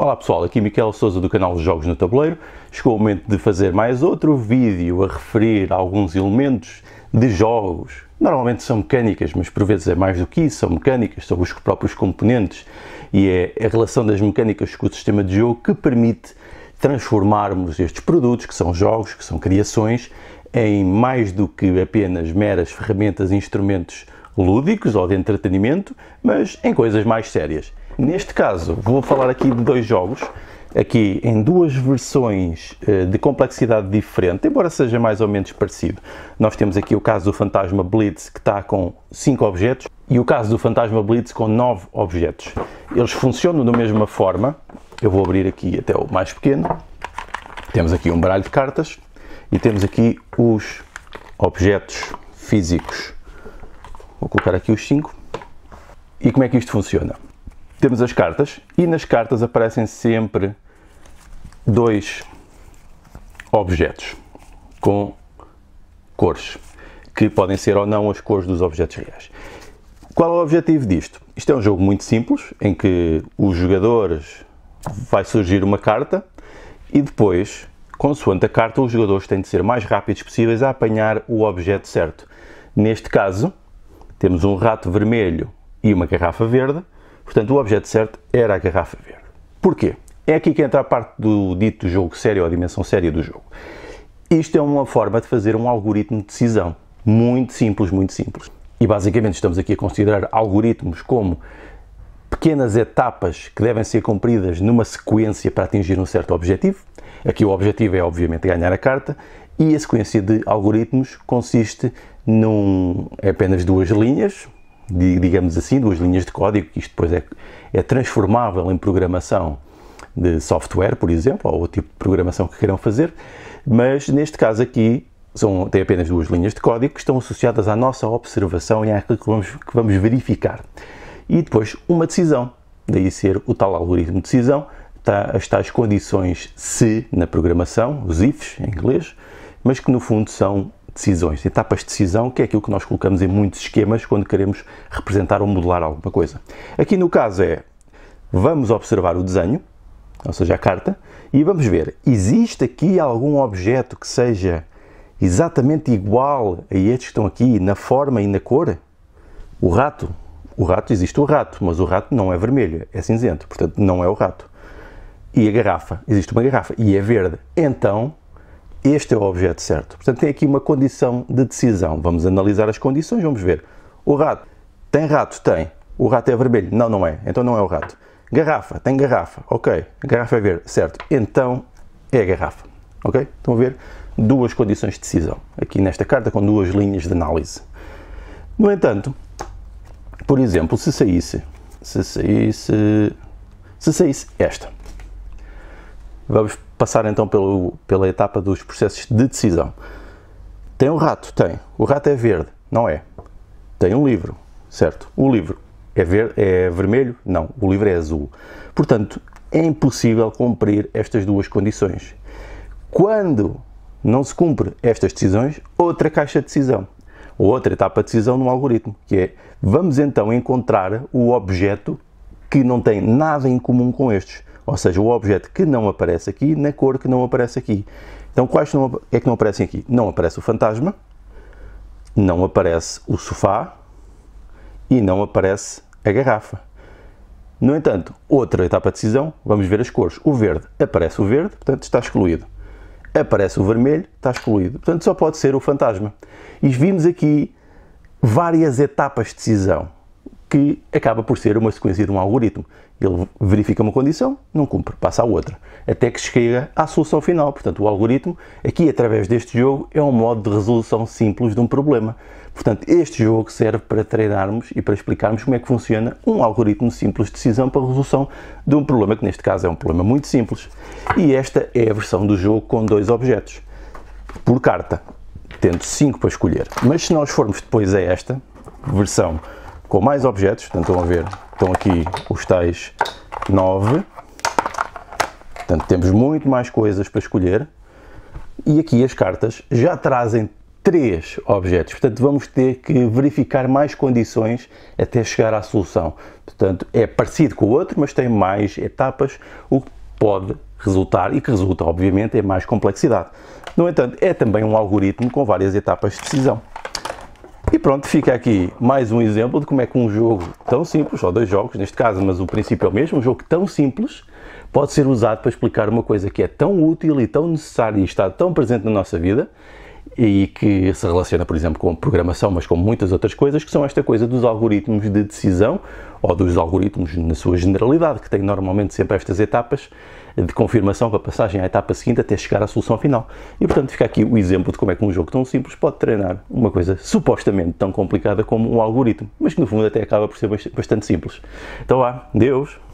Olá pessoal, aqui Miquel Souza do canal Jogos no Tabuleiro. Chegou o momento de fazer mais outro vídeo a referir a alguns elementos de jogos. Normalmente são mecânicas, mas por vezes é mais do que isso, são mecânicas, são os próprios componentes e é a relação das mecânicas com o sistema de jogo que permite transformarmos estes produtos, que são jogos, que são criações, em mais do que apenas meras ferramentas e instrumentos lúdicos ou de entretenimento, mas em coisas mais sérias. Neste caso, vou falar aqui de dois jogos, aqui em duas versões eh, de complexidade diferente, embora seja mais ou menos parecido. Nós temos aqui o caso do Fantasma Blitz que está com 5 objetos e o caso do Fantasma Blitz com 9 objetos. Eles funcionam da mesma forma. Eu vou abrir aqui até o mais pequeno. Temos aqui um baralho de cartas e temos aqui os objetos físicos. Vou colocar aqui os 5. E como é que isto funciona? temos as cartas e nas cartas aparecem sempre dois objetos com cores, que podem ser ou não as cores dos objetos reais. Qual é o objetivo disto? Isto é um jogo muito simples, em que os jogadores vai surgir uma carta e depois, consoante a carta, os jogadores têm de ser mais rápidos possíveis a apanhar o objeto certo. Neste caso, temos um rato vermelho e uma garrafa verde Portanto, o objeto certo era a garrafa verde. Porquê? É aqui que entra a parte do dito jogo sério ou a dimensão séria do jogo. Isto é uma forma de fazer um algoritmo de decisão. Muito simples, muito simples. E basicamente estamos aqui a considerar algoritmos como pequenas etapas que devem ser cumpridas numa sequência para atingir um certo objetivo. Aqui o objetivo é, obviamente, ganhar a carta. E a sequência de algoritmos consiste num é apenas duas linhas, digamos assim, duas linhas de código, que isto depois é, é transformável em programação de software, por exemplo, ou o tipo de programação que queiram fazer, mas neste caso aqui são, tem apenas duas linhas de código que estão associadas à nossa observação e àquilo que vamos, que vamos verificar. E depois uma decisão, daí ser o tal algoritmo de decisão, tá, as tais condições se na programação, os ifs em inglês, mas que no fundo são decisões, etapas de decisão, que é aquilo que nós colocamos em muitos esquemas quando queremos representar ou modelar alguma coisa. Aqui no caso é, vamos observar o desenho, ou seja, a carta, e vamos ver, existe aqui algum objeto que seja exatamente igual a estes que estão aqui na forma e na cor? O rato, o rato existe o rato, mas o rato não é vermelho, é cinzento, portanto não é o rato. E a garrafa, existe uma garrafa e é verde. Então, este é o objeto certo. Portanto, tem aqui uma condição de decisão. Vamos analisar as condições, vamos ver. O rato. Tem rato? Tem. O rato é vermelho? Não, não é. Então não é o rato. Garrafa. Tem garrafa. Ok. Garrafa é verde. Certo. Então é a garrafa. Ok? Estão a ver? Duas condições de decisão. Aqui nesta carta com duas linhas de análise. No entanto, por exemplo, se saísse, se saísse, se saísse esta, vamos passar então pelo, pela etapa dos processos de decisão. Tem um rato? Tem. O rato é verde? Não é. Tem um livro, certo? O livro é, ver, é vermelho? Não. O livro é azul. Portanto, é impossível cumprir estas duas condições. Quando não se cumpre estas decisões, outra caixa de decisão, outra etapa de decisão no algoritmo, que é vamos então encontrar o objeto que não tem nada em comum com estes. Ou seja, o objeto que não aparece aqui na cor que não aparece aqui. Então, quais não, é que não aparecem aqui? Não aparece o fantasma, não aparece o sofá e não aparece a garrafa. No entanto, outra etapa de decisão, vamos ver as cores. O verde, aparece o verde, portanto está excluído. Aparece o vermelho, está excluído. Portanto, só pode ser o fantasma. E vimos aqui várias etapas de decisão que acaba por ser uma sequência de um algoritmo. Ele verifica uma condição, não cumpre, passa a outra, até que chega à solução final. Portanto, o algoritmo, aqui através deste jogo, é um modo de resolução simples de um problema. Portanto, este jogo serve para treinarmos e para explicarmos como é que funciona um algoritmo simples de decisão para a resolução de um problema, que neste caso é um problema muito simples. E esta é a versão do jogo com dois objetos, por carta, tendo cinco para escolher. Mas se nós formos depois a esta versão com mais objetos, portanto estão a ver, estão aqui os tais 9, portanto temos muito mais coisas para escolher e aqui as cartas já trazem três objetos, portanto vamos ter que verificar mais condições até chegar à solução. Portanto é parecido com o outro, mas tem mais etapas, o que pode resultar e que resulta obviamente em é mais complexidade. No entanto, é também um algoritmo com várias etapas de decisão. E pronto, fica aqui mais um exemplo de como é que um jogo tão simples, ou dois jogos neste caso, mas o princípio é o mesmo, um jogo tão simples pode ser usado para explicar uma coisa que é tão útil e tão necessária e está tão presente na nossa vida e que se relaciona, por exemplo, com programação, mas com muitas outras coisas, que são esta coisa dos algoritmos de decisão, ou dos algoritmos na sua generalidade, que têm normalmente sempre estas etapas de confirmação para passagem à etapa seguinte até chegar à solução final. E, portanto, fica aqui o exemplo de como é que um jogo tão simples pode treinar uma coisa supostamente tão complicada como um algoritmo, mas que, no fundo, até acaba por ser bastante simples. Então, lá, Deus!